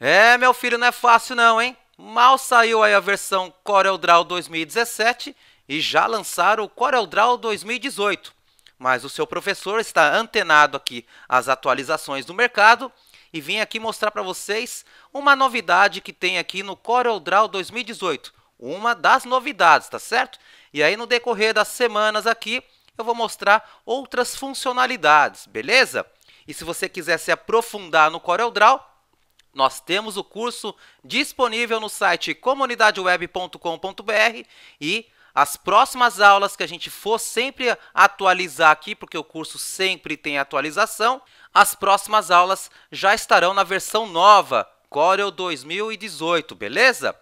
É, meu filho, não é fácil não, hein? Mal saiu aí a versão CorelDRAW 2017 e já lançaram o CorelDRAW 2018. Mas o seu professor está antenado aqui às atualizações do mercado e vim aqui mostrar para vocês uma novidade que tem aqui no CorelDRAW 2018. Uma das novidades, tá certo? E aí no decorrer das semanas aqui eu vou mostrar outras funcionalidades, beleza? E se você quiser se aprofundar no CorelDRAW, nós temos o curso disponível no site comunidadeweb.com.br e as próximas aulas que a gente for sempre atualizar aqui, porque o curso sempre tem atualização, as próximas aulas já estarão na versão nova, Corel 2018, beleza?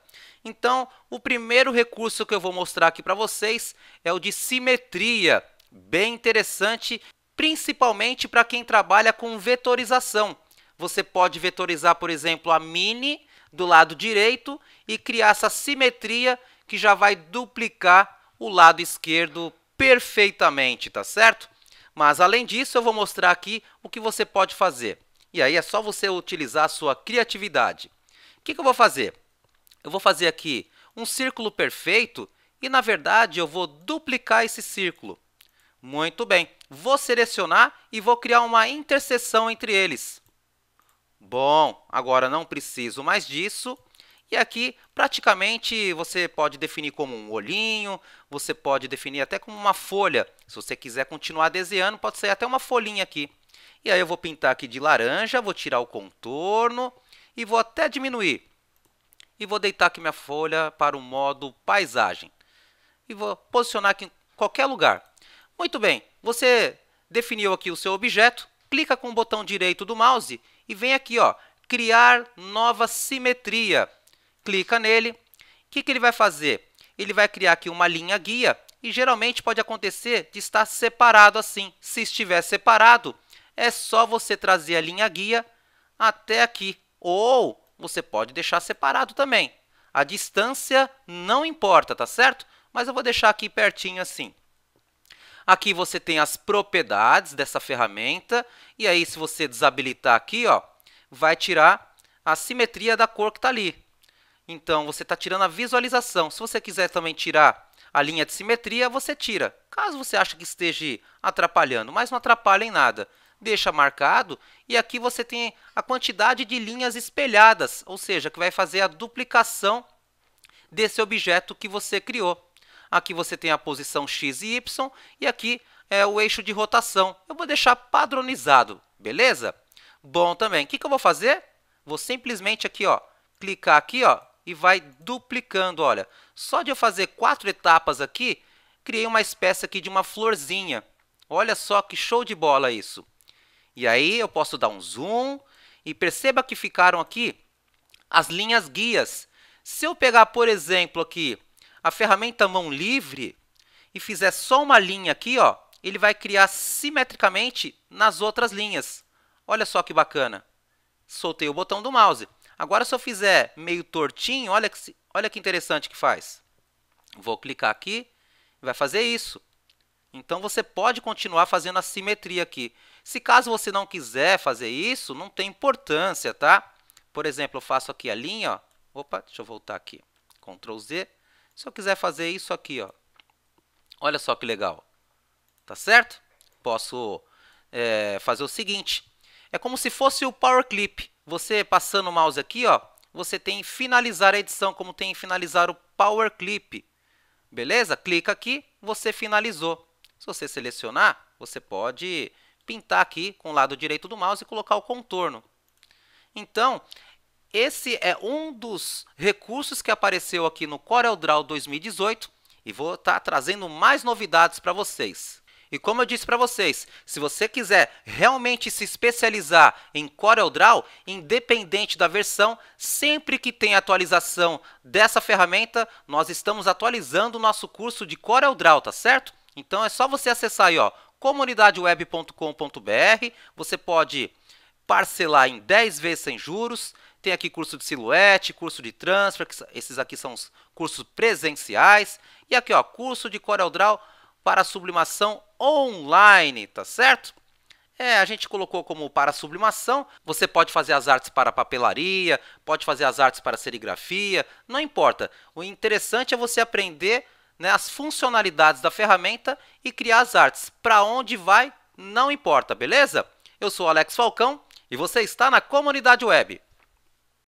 Então, o primeiro recurso que eu vou mostrar aqui para vocês é o de simetria, bem interessante, principalmente para quem trabalha com vetorização. Você pode vetorizar, por exemplo, a mini do lado direito e criar essa simetria que já vai duplicar o lado esquerdo perfeitamente, tá certo? Mas além disso, eu vou mostrar aqui o que você pode fazer. E aí é só você utilizar a sua criatividade. O que, que eu vou fazer? Eu vou fazer aqui um círculo perfeito e, na verdade, eu vou duplicar esse círculo. Muito bem, vou selecionar e vou criar uma interseção entre eles. Bom, agora não preciso mais disso. E aqui, praticamente, você pode definir como um olhinho, você pode definir até como uma folha. Se você quiser continuar desenhando, pode ser até uma folhinha aqui. E aí eu vou pintar aqui de laranja, vou tirar o contorno e vou até diminuir. E vou deitar aqui minha folha para o modo paisagem. E vou posicionar aqui em qualquer lugar. Muito bem, você definiu aqui o seu objeto, clica com o botão direito do mouse e vem aqui, ó, criar nova simetria. Clica nele. O que, que ele vai fazer? Ele vai criar aqui uma linha guia e geralmente pode acontecer de estar separado assim. Se estiver separado, é só você trazer a linha guia até aqui. Ou você pode deixar separado também. A distância não importa, tá certo? Mas eu vou deixar aqui pertinho assim. Aqui você tem as propriedades dessa ferramenta. E aí, se você desabilitar aqui, ó, vai tirar a simetria da cor que está ali. Então, você está tirando a visualização. Se você quiser também tirar a linha de simetria, você tira. Caso você ache que esteja atrapalhando, mas não atrapalha em nada. Deixa marcado e aqui você tem a quantidade de linhas espelhadas, ou seja, que vai fazer a duplicação desse objeto que você criou. Aqui você tem a posição X e Y e aqui é o eixo de rotação. Eu vou deixar padronizado, beleza? Bom também. O que, que eu vou fazer? Vou simplesmente aqui, ó, clicar aqui ó, e vai duplicando. Olha, só de eu fazer quatro etapas aqui, criei uma espécie aqui de uma florzinha. Olha só que show de bola isso. E aí eu posso dar um zoom e perceba que ficaram aqui as linhas guias. Se eu pegar, por exemplo, aqui a ferramenta mão livre e fizer só uma linha aqui, ó, ele vai criar simetricamente nas outras linhas. Olha só que bacana. Soltei o botão do mouse. Agora, se eu fizer meio tortinho, olha que, olha que interessante que faz. Vou clicar aqui e vai fazer isso. Então, você pode continuar fazendo a simetria aqui. Se caso você não quiser fazer isso, não tem importância, tá? Por exemplo, eu faço aqui a linha, ó. Opa, deixa eu voltar aqui. Ctrl Z. Se eu quiser fazer isso aqui, ó, olha só que legal, tá certo? Posso é, fazer o seguinte, é como se fosse o Power Clip. Você passando o mouse aqui, ó, você tem finalizar a edição, como tem finalizar o Power Clip. Beleza? Clica aqui, você finalizou. Se você selecionar, você pode pintar aqui com o lado direito do mouse e colocar o contorno. Então, esse é um dos recursos que apareceu aqui no CorelDRAW 2018 e vou estar tá trazendo mais novidades para vocês. E como eu disse para vocês, se você quiser realmente se especializar em CorelDRAW, independente da versão, sempre que tem atualização dessa ferramenta, nós estamos atualizando o nosso curso de CorelDRAW, tá certo? Então é só você acessar aí, ó, comunidadeweb.com.br, você pode parcelar em 10 vezes sem juros, tem aqui curso de silhuete, curso de transfer, esses aqui são os cursos presenciais. E aqui, ó, curso de CorelDRAW para sublimação online, tá certo? É, a gente colocou como para sublimação. Você pode fazer as artes para papelaria, pode fazer as artes para serigrafia, não importa. O interessante é você aprender né, as funcionalidades da ferramenta e criar as artes. Para onde vai, não importa, beleza? Eu sou Alex Falcão e você está na comunidade web.